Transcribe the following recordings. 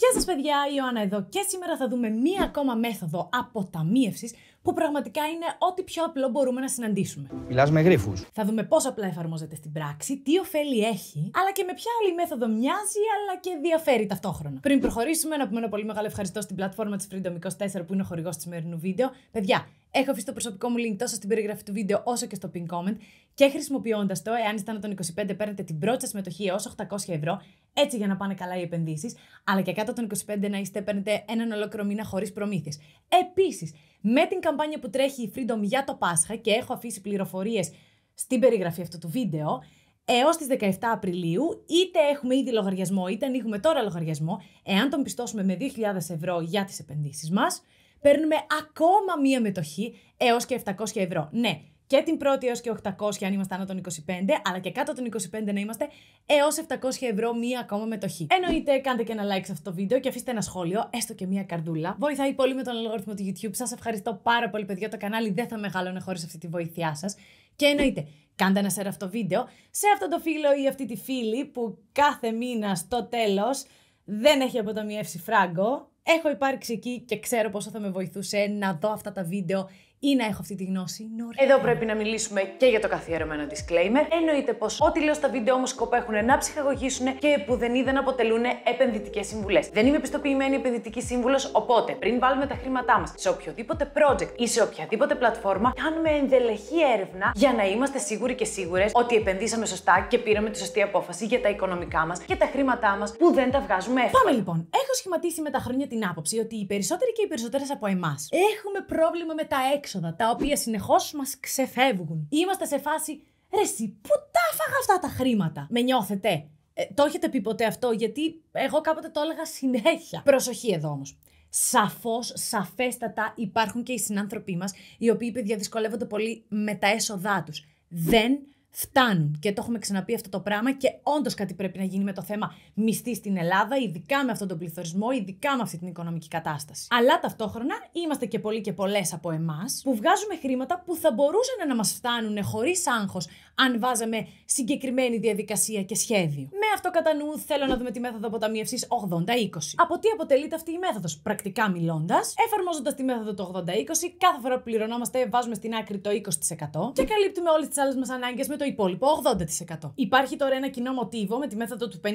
Γεια σας παιδιά, η Ιωάννα εδώ και σήμερα θα δούμε μία ακόμα μέθοδο αποταμίευσης που πραγματικά είναι ό,τι πιο απλό μπορούμε να συναντήσουμε. Μιλάς με γρίφους. Θα δούμε πώς απλά εφαρμόζεται στην πράξη, τι ωφέλη έχει, αλλά και με ποια άλλη μέθοδο μοιάζει αλλά και διαφέρει ταυτόχρονα. Πριν προχωρήσουμε, να πούμε ένα πολύ μεγάλο ευχαριστώ στην πλατφόρμα της Freedom24 που είναι ο χορηγός του σημερινού βίντεο. Παιδιά, Έχω αφήσει το προσωπικό μου link τόσο στην περιγραφή του βίντεο όσο και στο pin comment και χρησιμοποιώντας το, εάν είστε τον των 25, παίρνετε την πρώτη σας συμμετοχή έως 800 ευρώ έτσι για να πάνε καλά οι επενδύσεις, αλλά και κάτω των 25 να είστε παίρνετε έναν ολόκληρο μήνα χωρίς προμήθειες. Επίσης, με την καμπάνια που τρέχει η Freedom για το Πάσχα και έχω αφήσει πληροφορίες στην περιγραφή αυτού του βίντεο, έως τις 17 Απριλίου, είτε έχουμε ήδη λογαριασμό, είτε ανοίγουμε τώρα λογαριασμό, εάν τον πιστώσουμε με 2.000 ευρώ για τις επενδύσεις μας παίρνουμε ακόμα μία μετοχή έως και 700 ευρώ. Ναι, και την πρώτη έως και 800 αν είμαστε άνω των 25, αλλά και κάτω των 25 να είμαστε έως 700 ευρώ μία ακόμα μετοχή. Εννοείται κάντε και ένα like σε αυτό το βίντεο και αφήστε ένα σχόλιο, έστω και μία καρδούλα. Βοηθάει πολύ με τον αλγόριθμο του YouTube. Σας ευχαριστώ πάρα πολύ παιδιά, το κανάλι δεν θα μεγάλωνε χωρίς αυτή τη βοήθειά σας. Και εννοείται, κάντε ένα share αυτό το βίντεο σε αυτό το φίλο ή αυτή τη φίλη που κάθε μήνα στο τέλος δεν έχει αποταμιεύσει φράγκο. Έχω υπάρξει εκεί και ξέρω πόσο θα με βοηθούσε να δω αυτά τα βίντεο ή να έχω αυτή τη γνώση. Εδώ πρέπει να μιλήσουμε και για το καθιερωμένο disclaimer. Εννοείται πως ό,τι λέω στα βίντεο μου σκοπό έχουν να ψυχαγωγήσουν και που δεν είδαν αποτελούν επενδυτικές συμβουλές. Δεν είμαι επιστοποιημένη επενδυτική σύμβουλος, οπότε πριν βάλουμε τα χρήματά μας σε οποιοδήποτε project ή σε οποιαδήποτε πλατφόρμα, κάνουμε ενδελεχή έρευνα για να είμαστε σίγουροι και σίγουρες ότι επενδύσαμε σωστά και πήραμε τη σωστή απόφαση για τα οικονομικά μας και τα χρήματά μας που δεν τα βγάζουμε εύκολα. Πάμε λοιπόν σχηματίσει με τα χρόνια την άποψη ότι οι περισσότεροι και οι περισσότερες από εμάς έχουμε πρόβλημα με τα έξοδα, τα οποία συνεχώς μας ξεφεύγουν. Είμαστε σε φάση, ρε, εσύ, πού τα έφαγα αυτά τα χρήματα. Με νιώθετε. Ε, το έχετε πει ποτέ αυτό, γιατί εγώ κάποτε το έλεγα συνέχεια. Προσοχή εδώ όμως. Σαφώς, σαφέστατα υπάρχουν και οι συνάνθρωποι μας, οι οποίοι παιδιά δυσκολεύονται πολύ με τα έσοδά τους. Δεν φτάνουν. Και το έχουμε ξαναπεί αυτό το πράγμα και όντως κάτι πρέπει να γίνει με το θέμα μισθή στην Ελλάδα, ειδικά με αυτόν τον πληθωρισμό, ειδικά με αυτή την οικονομική κατάσταση. Αλλά ταυτόχρονα είμαστε και πολλοί και πολλές από εμάς που βγάζουμε χρήματα που θα μπορούσαν να μας φτάνουν χωρίς άγχος αν βάζαμε συγκεκριμένη διαδικασία και σχέδιο. Με αυτό κατά νου θέλω να δούμε τη μέθοδο αποταμίευση 80-20. Από τι αποτελείται αυτή η μέθοδος, πρακτικά μιλώντας, εφαρμόζοντας τη μέθοδο το 80-20, κάθε φορά που πληρωνόμαστε βάζουμε στην άκρη το 20% και καλύπτουμε όλες τις άλλες μας ανάγκες με το υπόλοιπο 80%. Υπάρχει τώρα ένα κοινό μοτίβο με τη μέθοδο του 50-30-20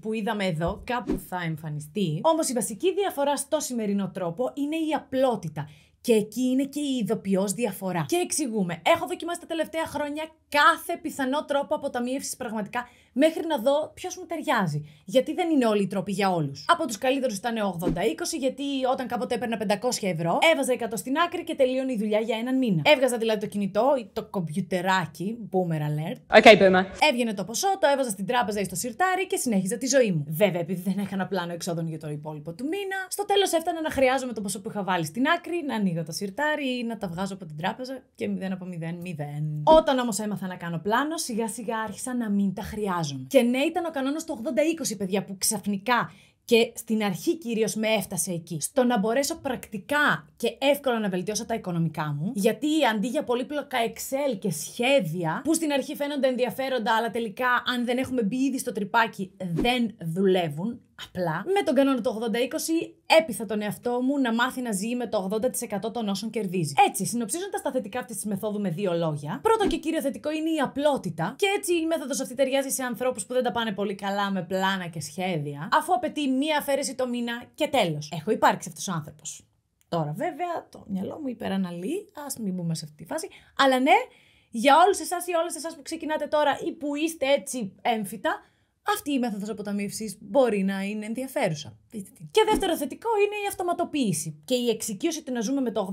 που είδαμε εδώ, κάπου θα εμφανιστεί. Όμως η βασική διαφορά στο σημερινό τρόπο είναι η απλότητα. Και εκεί είναι και η ειδοποιώς διαφορά. Και εξηγούμε. Έχω δοκιμάσει τα τελευταία χρόνια κάθε πιθανό τρόπο αποταμίευσης πραγματικά μέχρι να δω ποιος μου ταιριάζει. Γιατί δεν είναι όλοι οι τρόποι για όλους. Από τους καλύτερους ήταν 80-20, γιατί όταν κάποτε έπαιρνα 500 ευρώ, έβαζα 100 στην άκρη και τελείωνε η δουλειά για έναν μήνα. Έβγαζα δηλαδή το κινητό ή το κομπιουτεράκι, boomer alert. Okay, boomer. Έβγαινε το ποσό, το έβαζα στην τράπεζα ή στο σιρτάρι και συνέχιζα τη ζωή μου. Βέβαια, επειδή δεν έκανα πλάνο εξόδων για το υπόλοιπο του μήνα, στο τέλος έφτανα να χρειάζομαι το ποσό που είχα βάλει στην άκρη, να ανοίγω το σιρτάρι ή να τα βγάζω από την τράπεζα και 0 από 0, 0. Όταν όμως έμαθα έμαθα να κάνω πλάνο, σιγά σιγά άρχισα να μην τα χρειάζομαι. Και ναι, ήταν ο κανόνας του 80-20, παιδιά, που ξαφνικά και στην αρχή κυρίως με έφτασε εκεί. Στο να μπορέσω πρακτικά και εύκολα να βελτιώσω τα οικονομικά μου, γιατί αντί για πολύπλοκα Excel και σχέδια, που στην αρχή φαίνονται ενδιαφέροντα, αλλά τελικά αν δεν έχουμε μπει ήδη στο τρυπάκι δεν δουλεύουν, απλά. Με τον κανόνα του 80-20 έπειθα τον εαυτό μου να μάθει να ζει με το 80% των όσων κερδίζει. Έτσι, συνοψίζοντας τα θετικά αυτής της μεθόδου με δύο λόγια, πρώτο και κύριο θετικό είναι η απλότητα. Και έτσι η μέθοδος αυτή ταιριάζει σε ανθρώπους που δεν τα πάνε πολύ καλά με πλάνα και σχέδια, αφού απαιτεί μία αφαίρεση το μήνα και τέλος. Έχω υπάρξει αυτός ο άνθρωπος. Τώρα βέβαια το μυαλό μου υπεραναλύει, ας μην μπούμε σε αυτή τη φάση. Αλλά ναι, για όλους εσάς ή όλες εσάς που ξεκινάτε τώρα ή που είστε έτσι έμφυτα, αυτή η μέθοδος αποταμίευσης μπορεί να είναι ενδιαφέρουσα. Και δεύτερο θετικό είναι η αυτοματοποίηση και η εξοικείωση ότι να ζούμε με το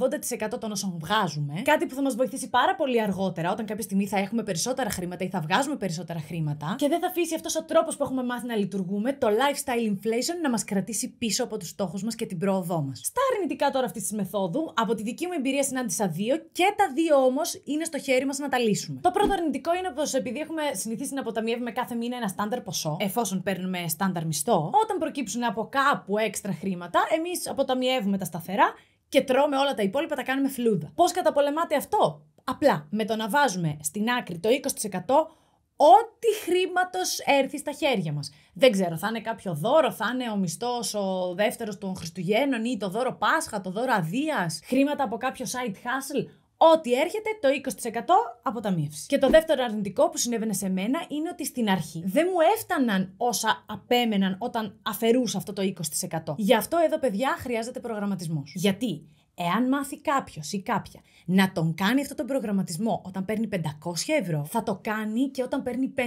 80% των όσων βγάζουμε. Κάτι που θα μας βοηθήσει πάρα πολύ αργότερα, όταν κάποια στιγμή θα έχουμε περισσότερα χρήματα ή θα βγάζουμε περισσότερα χρήματα. Και δεν θα αφήσει αυτός ο τρόπος που έχουμε μάθει να λειτουργούμε, το lifestyle inflation, να μας κρατήσει πίσω από τους στόχους μας και την πρόοδό μας. Στα αρνητικά τώρα αυτής της μεθόδου, από τη δική μου εμπειρία συνάντησα δύο και τα δύο όμως είναι στο χέρι μας να τα λύσουμε. Το πρώτο αρνητικό είναι πως επειδή έχουμε συνηθίσει να αποταμιεύουμε κάθε μήνα ένα στάνταρ ποσό, εφόσον παίρνουμε στάνταρ μισθό, όταν προκύψουν από κάτω που έξτρα χρήματα, εμείς αποταμιεύουμε τα σταθερά και τρώμε όλα τα υπόλοιπα, τα κάνουμε φλούδα. Πώς καταπολεμάται αυτό, Απλά με το να βάζουμε στην άκρη το 20% ό,τι χρήματος έρθει στα χέρια μας. Δεν ξέρω, θα είναι κάποιο δώρο, θα είναι ο μισθός ο δεύτερος των Χριστουγέννων ή το δώρο Πάσχα, το δώρο Αδεία, χρήματα από κάποιο side hustle. Ό,τι έρχεται, το 20% αποταμίευση. Και το δεύτερο αρνητικό που συνέβαινε σε μένα είναι ότι στην αρχή δεν μου έφταναν όσα απέμεναν όταν αφαιρούσα αυτό το 20%. Γι' αυτό εδώ, παιδιά, χρειάζεται προγραμματισμός. Γιατί Εάν μάθει κάποιος ή κάποια να τον κάνει αυτό τον προγραμματισμό όταν παίρνει 500 ευρώ, θα το κάνει και όταν παίρνει 5.000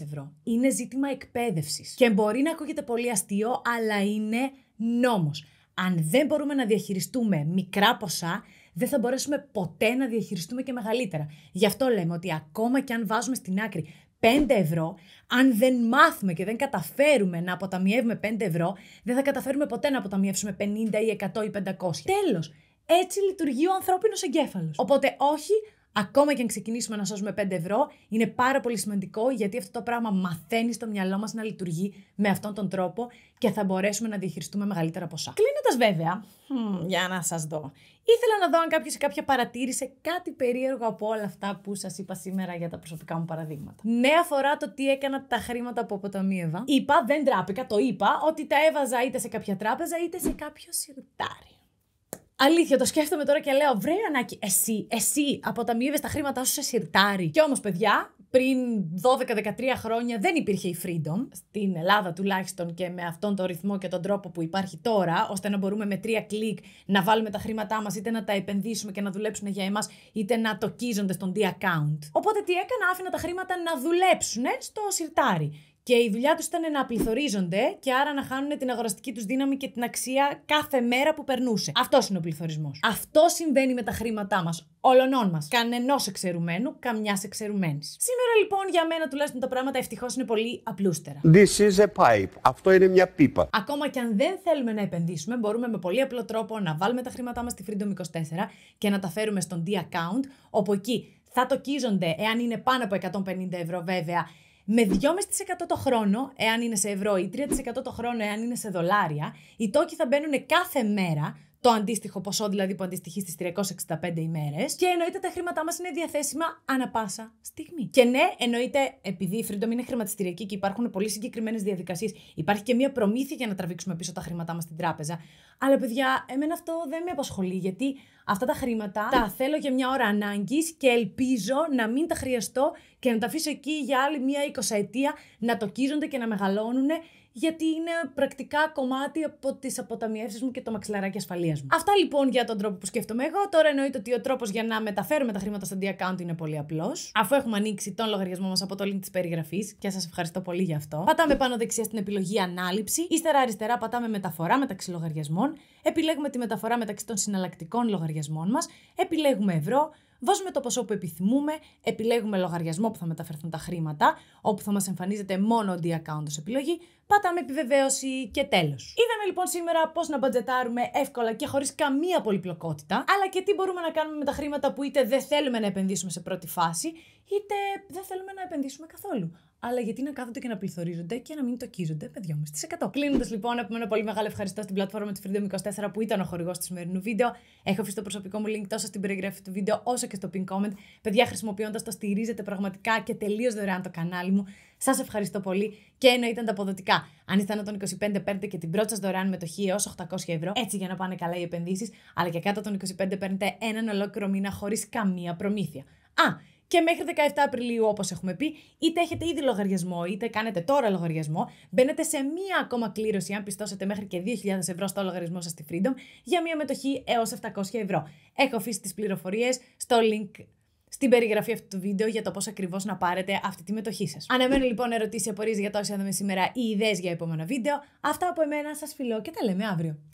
ευρώ. Είναι ζήτημα εκπαίδευσης. Και μπορεί να ακούγεται πολύ αστείο, αλλά είναι νόμος. Αν δεν μπορούμε να διαχειριστούμε μικρά ποσά, δεν θα μπορέσουμε ποτέ να διαχειριστούμε και μεγαλύτερα. Γι' αυτό λέμε ότι ακόμα και αν βάζουμε στην άκρη 5 ευρώ, αν δεν μάθουμε και δεν καταφέρουμε να αποταμιεύουμε 5 ευρώ, δεν θα καταφέρουμε ποτέ να αποταμιεύσουμε 50 ή 100 ή 500. Τέλος, έτσι λειτουργεί ο ανθρώπινος εγκέφαλος. Οπότε όχι, ακόμα και αν ξεκινήσουμε να σώσουμε 5 ευρώ, είναι πάρα πολύ σημαντικό γιατί αυτό το πράγμα μαθαίνει στο μυαλό μας να λειτουργεί με αυτόν τον τρόπο και θα μπορέσουμε να διαχειριστούμε μεγαλύτερα ποσά. Κλείνοντας, βέβαια, για να σας δω, ήθελα να δω αν κάποιος ή κάποια παρατήρησε κάτι περίεργο από όλα αυτά που σας είπα σήμερα για τα προσωπικά μου παραδείγματα. Ναι, αφορά το τι έκανα τα χρήματα που αποταμίευα. Είπα, δεν τράπηκα, το είπα, ότι τα έβαζα είτε σε κάποια τράπεζα είτε σε κάποιο σιρτάρι. Αλήθεια, το σκέφτομαι τώρα και λέω: Βρε, Ανάκη, εσύ, εσύ αποταμιεύε τα χρήματά σου σε σιρτάρι. Κι όμως, παιδιά, πριν 12-13 χρόνια δεν υπήρχε η Freedom, στην Ελλάδα τουλάχιστον και με αυτόν τον ρυθμό και τον τρόπο που υπάρχει τώρα, ώστε να μπορούμε με τρία κλικ να βάλουμε τα χρήματά μας, είτε να τα επενδύσουμε και να δουλέψουν για εμάς, είτε να τοκίζονται στον D-account. Οπότε τι έκανα, άφηνα τα χρήματα να δουλέψουν στο σιρτάρι. Και η δουλειά τους ήταν να πληθωρίζονται και άρα να χάνουν την αγοραστική τους δύναμη και την αξία κάθε μέρα που περνούσε. Αυτός είναι ο πληθωρισμός. Αυτό συμβαίνει με τα χρήματά μας, όλων μας. Κανενός εξαιρουμένου, καμιάς εξαιρουμένης. Σήμερα λοιπόν για μένα τουλάχιστον τα πράγματα ευτυχώς είναι πολύ απλούστερα. This is a pipe. Αυτό είναι μια πίπα. Ακόμα και αν δεν θέλουμε να επενδύσουμε, μπορούμε με πολύ απλό τρόπο να βάλουμε τα χρήματά μας στη Freedom 24 και να τα φέρουμε στον D account, όπου εκεί θα τοκίζονται εάν είναι πάνω από 150 ευρώ βέβαια με 2,5% το χρόνο, εάν είναι σε ευρώ, ή 3% το χρόνο, εάν είναι σε δολάρια, οι τόκοι θα μπαίνουν κάθε μέρα το αντίστοιχο ποσό δηλαδή που αντιστοιχεί στις 365 ημέρες. και εννοείται τα χρήματά μας είναι διαθέσιμα ανα πάσα στιγμή. Και ναι, εννοείται επειδή η Freedom είναι χρηματιστηριακή και υπάρχουν πολύ συγκεκριμένες διαδικασίες, υπάρχει και μια προμήθεια για να τραβήξουμε πίσω τα χρήματά μας στην τράπεζα. Αλλά παιδιά, εμένα αυτό δεν με απασχολεί γιατί αυτά τα χρήματα τα θέλω για μια ώρα ανάγκης και ελπίζω να μην τα χρειαστώ και να τα αφήσω εκεί για άλλη μια ετία να τοκίζονται και να μεγαλώνουν γιατί είναι πρακτικά κομμάτι από τις αποταμιεύσεις μου και το μαξιλαράκι ασφαλείας μου. Αυτά λοιπόν για τον τρόπο που σκέφτομαι εγώ. Τώρα εννοείται ότι ο τρόπος για να μεταφέρουμε τα χρήματα στο D-account είναι πολύ απλός. Αφού έχουμε ανοίξει τον λογαριασμό μας από το link της περιγραφής, και σας ευχαριστώ πολύ για αυτό. Πατάμε πάνω δεξιά στην επιλογή Ανάληψη. Ύστερα αριστερά πατάμε Μεταφορά μεταξύ λογαριασμών. Επιλέγουμε τη μεταφορά μεταξύ των συναλλακτικών λογαριασμών μας. Επιλέγουμε ευρώ βάζουμε το ποσό που επιθυμούμε, επιλέγουμε λογαριασμό που θα μεταφερθούν τα χρήματα, όπου θα μας εμφανίζεται μόνο ο D-account ως επιλογή, πατάμε επιβεβαίωση και τέλος. Είδαμε λοιπόν σήμερα πώς να μπατζετάρουμε εύκολα και χωρίς καμία πολυπλοκότητα, αλλά και τι μπορούμε να κάνουμε με τα χρήματα που είτε δεν θέλουμε να επενδύσουμε σε πρώτη φάση, είτε δεν θέλουμε να επενδύσουμε καθόλου. Αλλά γιατί να κάθονται και να πληθωρίζονται και να μην τοκίζονται με 100. Κλείνοντας λοιπόν, από ένα πολύ μεγάλο ευχαριστώ στην πλατφόρμα του Freedom 24 που ήταν ο χορηγός του σημερινού βίντεο. Έχω αφήσει το προσωπικό μου link τόσο στην περιγραφή του βίντεο όσο και στο pin comment. Παιδιά, χρησιμοποιώντας το στηρίζετε πραγματικά και τελείως δωρεάν το κανάλι μου. Σας ευχαριστώ πολύ και εννοείται αποδοτικά. Αν είστε άνω των 25, παίρνετε και την πρώτη σας δωρεάν μετοχή έως 800 ευρώ, έτσι για να πάνε καλά οι επενδύσεις, αλλά και κάτω των 25 παίρνετε έναν ολόκληρο μήνα χωρίς καμία προμήθεια. Α, και μέχρι 17 Απριλίου, όπως έχουμε πει, είτε έχετε ήδη λογαριασμό, είτε κάνετε τώρα λογαριασμό, μπαίνετε σε μία ακόμα κλήρωση, αν πιστώσετε μέχρι και 2.000 ευρώ στο λογαριασμό σας στη Freedom, για μία μετοχή έως 700 ευρώ. Έχω αφήσει τις πληροφορίες στο link στην περιγραφή αυτού του βίντεο για το πώς ακριβώς να πάρετε αυτή τη μετοχή σας. Αναμένω λοιπόν ερωτήσεις, απορίες για τόσα είδαμε σήμερα ή ιδέες για επόμενο βίντεο. Αυτά από εμένα σας φιλώ και τα λέμε αύριο.